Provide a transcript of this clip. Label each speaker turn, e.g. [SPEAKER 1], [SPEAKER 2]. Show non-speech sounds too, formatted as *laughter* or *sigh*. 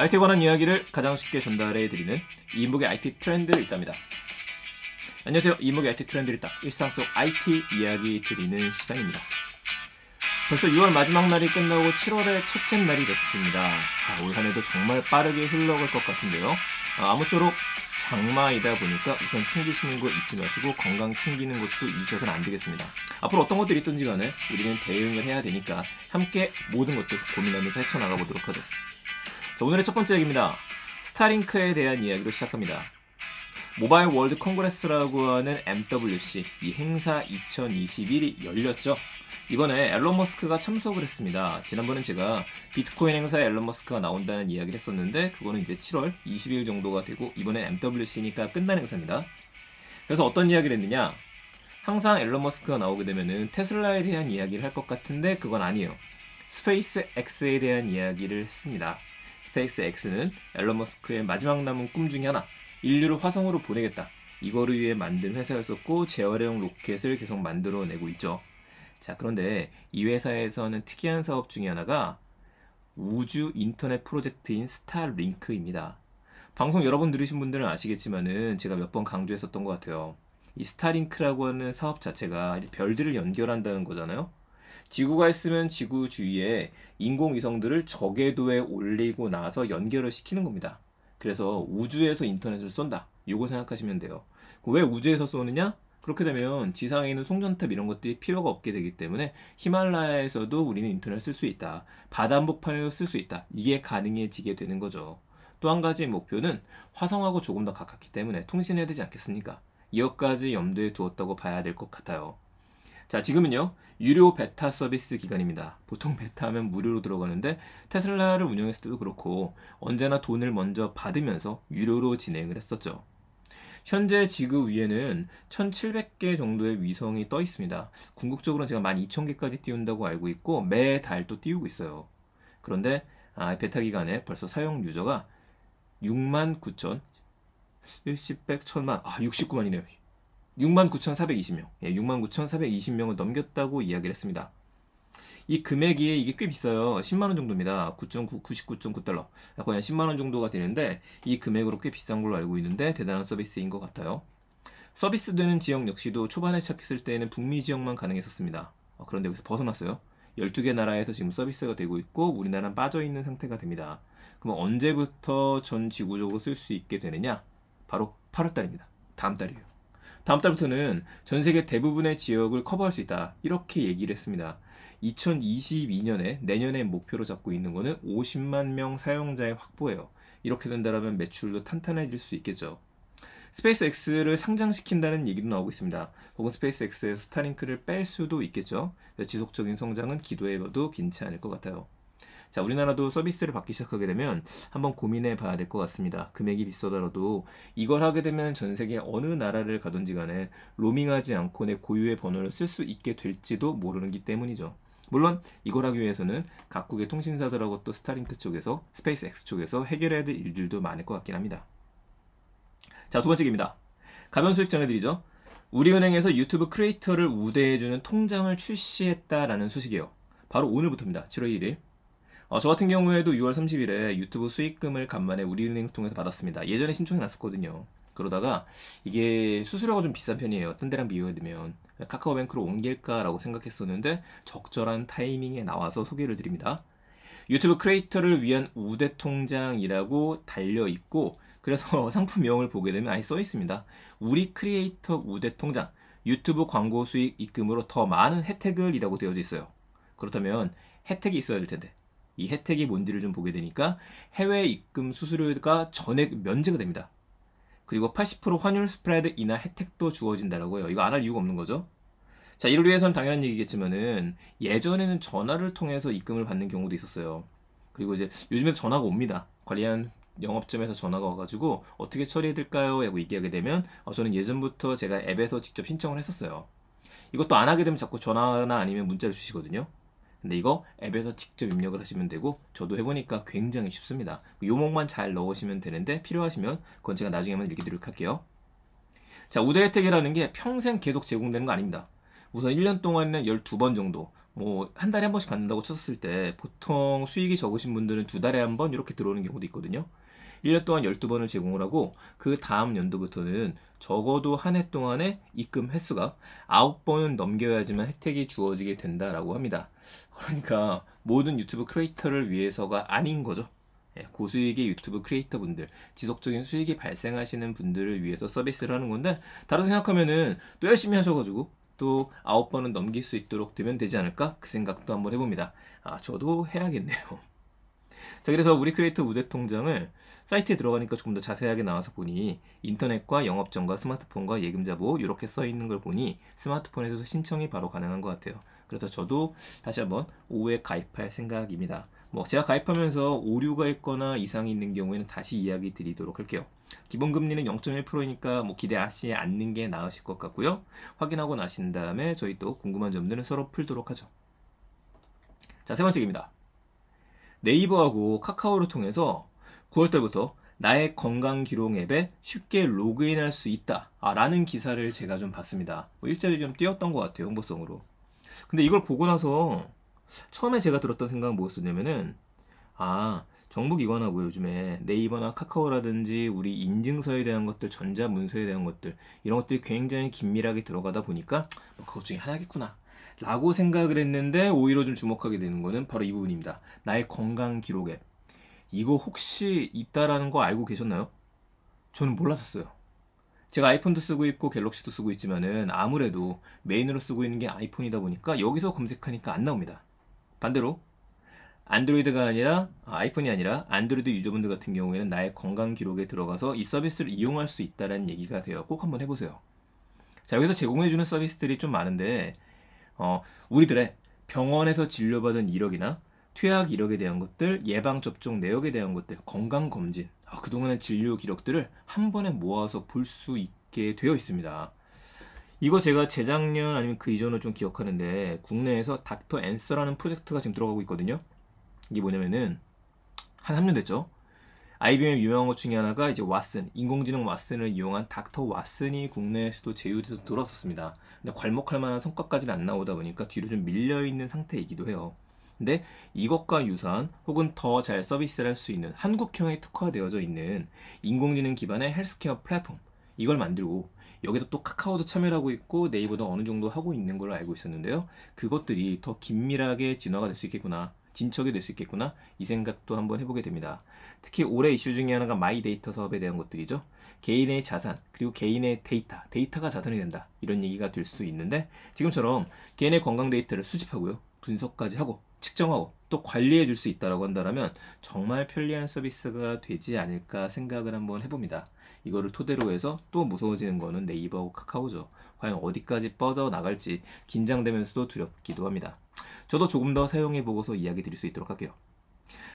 [SPEAKER 1] IT에 관한 이야기를 가장 쉽게 전달해드리는 이목의 IT 트렌드 읽답니다. 안녕하세요. 이인의 IT 트렌드 읽다. 일상 속 IT 이야기 드리는 시간입니다. 벌써 6월 마지막 날이 끝나고 7월의 첫째 날이 됐습니다. 아, 올 한해도 정말 빠르게 흘러갈 것 같은데요. 아, 아무쪼록 장마이다 보니까 우선 챙기시는 거 잊지 마시고 건강 챙기는 것도 잊어서는 안 되겠습니다. 앞으로 어떤 것들이 있든지 간에 우리는 대응을 해야 되니까 함께 모든 것들 고민하면서 헤쳐나가 보도록 하죠. 자, 오늘의 첫 번째 얘기입니다. 스타링크에 대한 이야기로 시작합니다. 모바일 월드 컨그레스라고 하는 MWC 이 행사 2021이 열렸죠. 이번에 앨런 머스크가 참석을 했습니다. 지난번엔 제가 비트코인 행사에 앨런 머스크가 나온다는 이야기를 했었는데 그거는 이제 7월 20일 정도가 되고 이번엔 MWC니까 끝난 행사입니다. 그래서 어떤 이야기를 했느냐? 항상 앨런 머스크가 나오게 되면은 테슬라에 대한 이야기를 할 것 같은데 그건 아니에요. 스페이스 X에 대한 이야기를 했습니다. 스페이스 X는 앨런 머스크의 마지막 남은 꿈 중에 하나, 인류를 화성으로 보내겠다. 이거를 위해 만든 회사였었고 재활용 로켓을 계속 만들어내고 있죠. 자, 그런데 이 회사에서는 특이한 사업 중에 하나가 우주 인터넷 프로젝트인 스타링크입니다. 방송 여러 분 들으신 분들은 아시겠지만은 제가 몇 번 강조했었던 것 같아요. 이 스타링크라고 하는 사업 자체가 별들을 연결한다는 거잖아요. 지구가 있으면 지구 주위에 인공위성들을 저궤도에 올리고 나서 연결을 시키는 겁니다. 그래서 우주에서 인터넷을 쏜다. 요거 생각하시면 돼요. 왜 우주에서 쏘느냐? 그렇게 되면 지상에 있는 송전탑 이런 것들이 필요가 없게 되기 때문에 히말라야에서도 우리는 인터넷 을쓸 수 있다. 바다한복판에서쓸수 있다. 이게 가능해지게 되는 거죠. 또 한 가지 목표는 화성하고 조금 더 가깝기 때문에 통신해야 되지 않겠습니까? 이것까지 염두에 두었다고 봐야 될 것 같아요. 자, 지금은요. 유료 베타 서비스 기간입니다. 보통 베타 하면 무료로 들어가는데 테슬라를 운영했을 때도 그렇고 언제나 돈을 먼저 받으면서 유료로 진행을 했었죠. 현재 지구 위에는 1700개 정도의 위성이 떠 있습니다. 궁극적으로는 제가 12,000개까지 띄운다고 알고 있고 매달 또 띄우고 있어요. 그런데 아, 베타 기간에 벌써 사용 유저가 69,000, 10, 100, 1000만, 아 69만이네요. 69,420명, 예, 69,420명을 넘겼다고 이야기를 했습니다. 이 금액이 이게 꽤 비싸요. 10만원 정도입니다. 9.9, 99.9달러. 거의 한 10만원 정도가 되는데, 이 금액으로 꽤 비싼 걸로 알고 있는데, 대단한 서비스인 것 같아요. 서비스되는 지역 역시도 초반에 시작했을 때는 에 북미 지역만 가능했었습니다. 어, 그런데 여기서 벗어났어요. 12개 나라에서 지금 서비스가 되고 있고, 우리나라는 빠져있는 상태가 됩니다. 그럼 언제부터 전 지구적으로 쓸 수 있게 되느냐? 바로 8월달입니다. 다음 달이에요. 다음 달부터는 전 세계 대부분의 지역을 커버할 수 있다. 이렇게 얘기를 했습니다. 2022년에 내년에 목표로 잡고 있는 거는 50만 명 사용자의 확보예요. 이렇게 된다면 매출도 탄탄해질 수 있겠죠. 스페이스X를 상장시킨다는 얘기도 나오고 있습니다. 혹은 스페이스X에서 스타링크를 뺄 수도 있겠죠. 지속적인 성장은 기도해봐도 괜찮을 것 같아요. 자, 우리나라도 서비스를 받기 시작하게 되면 한번 고민해 봐야 될 것 같습니다. 금액이 비싸더라도 이걸 하게 되면 전 세계 어느 나라를 가든지 간에 로밍하지 않고 내 고유의 번호를 쓸 수 있게 될지도 모르기 는 때문이죠. 물론 이걸 하기 위해서는 각국의 통신사들하고 또 스타링크 쪽에서 스페이스엑스 쪽에서 해결해야 될 일들도 많을 것 같긴 합니다. 자, 두 번째 입니다 가변 수익 전해드리죠. 우리은행에서 유튜브 크리에이터를 우대해주는 통장을 출시했다라는 소식이에요. 바로 오늘부터입니다. 7월 1일. 어, 저 같은 경우에도 6월 30일에 유튜브 수익금을 간만에 우리은행 통해서 받았습니다. 예전에 신청해 놨었거든요. 그러다가 이게 수수료가 좀 비싼 편이에요. 딴 데랑 비교해두면 카카오뱅크로 옮길까라고 생각했었는데 적절한 타이밍에 나와서 소개를 드립니다. 유튜브 크리에이터를 위한 우대 통장이라고 달려 있고 그래서 *laughs* 상품명을 보게 되면 아예 써 있습니다. 우리 크리에이터 우대 통장 유튜브 광고 수익 입금으로 더 많은 혜택을 이라고 되어져 있어요. 그렇다면 혜택이 있어야 될 텐데 이 혜택이 뭔지를 좀 보게 되니까 해외 입금 수수료가 전액 면제가 됩니다. 그리고 80% 환율 스프레드 인하 혜택도 주어진다라고 해요. 이거 안 할 이유가 없는 거죠. 자, 이를 위해선 당연한 얘기겠지만은 예전에는 전화를 통해서 입금을 받는 경우도 있었어요. 그리고 이제 요즘에 전화가 옵니다. 관리한 영업점에서 전화가 와가지고 어떻게 처리해야될까요 라고 얘기하게 되면 어, 저는 예전부터 제가 앱에서 직접 신청을 했었어요. 이것도 안 하게 되면 자꾸 전화나 아니면 문자를 주시거든요. 근데 이거 앱에서 직접 입력을 하시면 되고 저도 해보니까 굉장히 쉽습니다. 요목만 잘 넣으시면 되는데 필요하시면 그건 제가 나중에 한번 읽어드리도록 할게요. 자, 우대 혜택이라는 게 평생 계속 제공되는 거 아닙니다. 우선 1년 동안은 12번 정도 뭐 한 달에 한 번씩 받는다고 쳤을 때 보통 수익이 적으신 분들은 두 달에 한 번 이렇게 들어오는 경우도 있거든요. 1년 동안 12번을 제공을 하고 그 다음 연도부터는 적어도 한 해 동안의 입금 횟수가 9번은 넘겨야지만 혜택이 주어지게 된다라고 합니다. 그러니까 모든 유튜브 크리에이터를 위해서가 아닌 거죠. 예, 고수익의 유튜브 크리에이터 분들, 지속적인 수익이 발생하시는 분들을 위해서 서비스를 하는 건데, 다른 생각하면은 또 열심히 하셔가지고, 또 아홉 번은 넘길 수 있도록 되면 되지 않을까? 그 생각도 한번 해봅니다. 아, 저도 해야겠네요. 자, 그래서 우리 크리에이터 우대 통장을 사이트에 들어가니까 조금 더 자세하게 나와서 보니 인터넷과 영업점과 스마트폰과 예금자 보호 이렇게 써 있는 걸 보니 스마트폰에서 신청이 바로 가능한 것 같아요. 그래서 저도 다시 한번 오후에 가입할 생각입니다. 뭐 제가 가입하면서 오류가 있거나 이상이 있는 경우에는 다시 이야기 드리도록 할게요. 기본 금리는 0.1%이니까 뭐기대하지 않는 게 나으실 것 같고요. 확인하고 나신 다음에 저희 또 궁금한 점들은 서로 풀도록 하죠. 자, 세 번째입니다. 네이버하고 카카오를 통해서 9월달부터 나의 건강 기록 앱에 쉽게 로그인할 수 있다. 아, 라는 기사를 제가 좀 봤습니다. 뭐 일자리 좀뛰었던것 같아요. 홍보성으로. 근데 이걸 보고 나서 처음에 제가 들었던 생각은 무엇이냐면은 아, 정부기관하고 요즘에 네이버나 카카오라든지 우리 인증서에 대한 것들, 전자문서에 대한 것들, 이런 것들이 굉장히 긴밀하게 들어가다 보니까, 뭐 그것 중에 하나겠구나. 라고 생각을 했는데 오히려 좀 주목하게 되는 거는 바로 이 부분입니다. 나의 건강 기록에. 이거 혹시 있다라는 거 알고 계셨나요? 저는 몰랐었어요. 제가 아이폰도 쓰고 있고 갤럭시도 쓰고 있지만은 아무래도 메인으로 쓰고 있는 게 아이폰이다 보니까 여기서 검색하니까 안 나옵니다. 반대로 안드로이드가 아니라 아, 아이폰이 아니라 안드로이드 유저분들 같은 경우에는 나의 건강 기록에 들어가서 이 서비스를 이용할 수 있다라는 얘기가 되어 꼭 한번 해보세요. 자 여기서 제공해주는 서비스들이 좀 많은데 어, 우리들의 병원에서 진료받은 이력이나 퇴학 이력에 대한 것들, 예방접종 내역에 대한 것들, 건강검진, 아, 그동안의 진료 기록들을 한 번에 모아서 볼 수 있게 되어 있습니다. 이거 제가 재작년 아니면 그 이전으로 좀 기억하는데 국내에서 닥터 앤서라는 프로젝트가 지금 들어가고 있거든요. 이게 뭐냐면은 한 3년 됐죠. IBM의 유명한 것 중에 하나가 이제 왓슨, 인공지능 왓슨을 이용한 닥터 왓슨이 국내에서도 제휴돼서 들어왔었습니다. 근데 괄목할 만한 성과까지는 안 나오다 보니까 뒤로 좀 밀려있는 상태이기도 해요. 근데 이것과 유사한 혹은 더 잘 서비스를 할 수 있는 한국형에 특화되어져 있는 인공지능 기반의 헬스케어 플랫폼, 이걸 만들고 여기도 또 카카오도 참여하고 있고 네이버도 어느 정도 하고 있는 걸로 알고 있었는데요. 그것들이 더 긴밀하게 진화가 될 수 있겠구나. 진척이 될 수 있겠구나 이 생각도 한번 해보게 됩니다. 특히 올해 이슈 중에 하나가 마이데이터 사업에 대한 것들이죠. 개인의 자산 그리고 개인의 데이터 데이터가 자산이 된다 이런 얘기가 될 수 있는데 지금처럼 개인의 건강 데이터를 수집하고요 분석까지 하고 측정하고 또 관리해 줄 수 있다라고 한다면 정말 편리한 서비스가 되지 않을까 생각을 한번 해봅니다. 이거를 토대로 해서 또 무서워지는 거는 네이버 카카오죠. 과연 어디까지 뻗어 나갈지 긴장되면서도 두렵기도 합니다. 저도 조금 더 사용해 보고서 이야기 드릴 수 있도록 할게요.